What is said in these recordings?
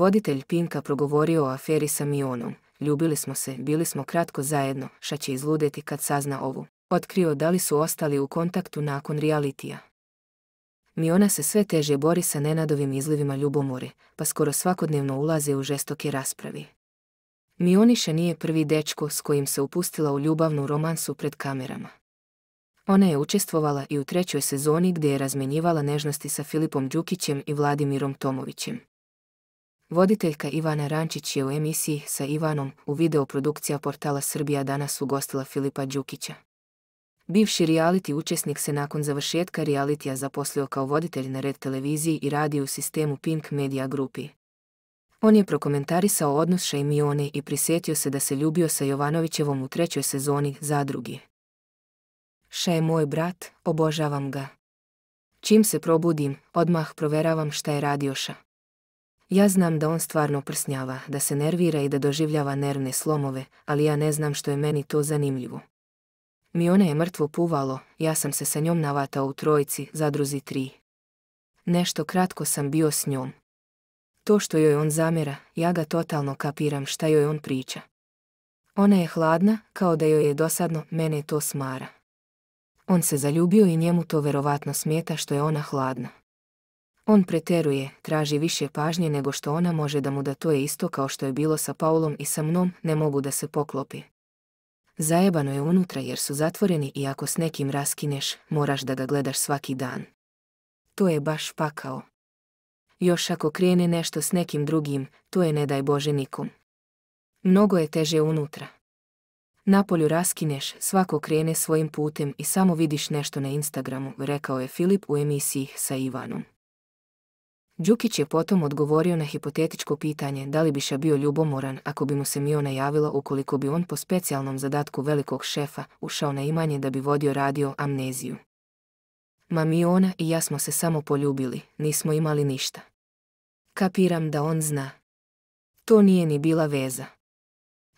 Voditelj Pinka progovorio o aferi sa Mionom. Ljubili smo se, bili smo kratko zajedno, ša će izludeti kad sazna ovu. Otkrio da li su ostali u kontaktu nakon realitija. Miona se sve teže bori sa nenadovim izlivima ljubomore, pa skoro svakodnevno ulaze u žestoke raspravi. Mioniše nije prvi dečko s kojim se upustila u ljubavnu romansu pred kamerama. Ona je učestvovala i u trećoj sezoni gdje je razmenjivala nežnosti sa Filipom Đukićem i Vladimirom Tomovićem. Voditeljka Ivana Rančić je u emisiji sa Ivanom u videoprodukcija portala Srbija danas ugostila Filipa Đukića. Bivši reality učesnik se nakon završetka realitija zaposlio kao voditelj na red televiziji i radio u sistemu Pink Media Grupi. On je prokomentarisao odnos Šajmione i prisjetio se da se ljubio sa Jovanovićevom u trećoj sezoni Zadrugi. Ša je moj brat, obožavam ga. Čim se probudim, odmah proveravam šta je radioša. Ja znam da on stvarno prsnjava, da se nervira i da doživljava nervne slomove, ali ja ne znam što je meni to zanimljivo. Mi ona je mrtvo puvalo, ja sam se sa njom navatao u trojici, zadruzi tri. Nešto kratko sam bio s njom. To što joj on zamjera, ja ga totalno kapiram šta joj on priča. Ona je hladna, kao da joj je dosadno, mene to smara. On se zaljubio i njemu to verovatno smeta što je ona hladna. On preteruje, traži više pažnje nego što ona može da mu da to je isto kao što je bilo sa Paulom i sa mnom, ne mogu da se poklopi. Zajebano je unutra jer su zatvoreni i ako s nekim raskineš, moraš da ga gledaš svaki dan. To je baš pakao. Još ako krene nešto s nekim drugim, to je ne daj Bože nikom. Mnogo je teže unutra. Napolju raskineš, svako krene svojim putem i samo vidiš nešto na Instagramu, rekao je Filip u emisiji sa Ivanom. Đukić je potom odgovorio na hipotetičko pitanje da li bi ša bio ljubomoran ako bi mu se Mio najavila ukoliko bi on po specijalnom zadatku velikog šefa ušao na imanje da bi vodio radio amneziju. Ma Miona i ja smo se samo poljubili, nismo imali ništa. Kapiram da on zna. To nije ni bila veza.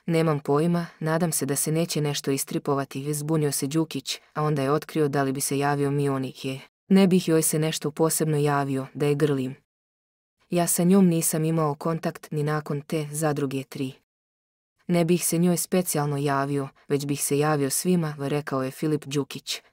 Nemam pojma, nadam se da se neće nešto istripovati, zbunio se Đukić, a onda je otkrio da li bi se javio Mioni je. Ne bih joj se nešto posebno javio, da je grlim. Ja sa njom nisam imao kontakt ni nakon te zadruge tri. Ne bih se njoj specijalno javio, već bih se javio svima, rekao je Filip Đukić,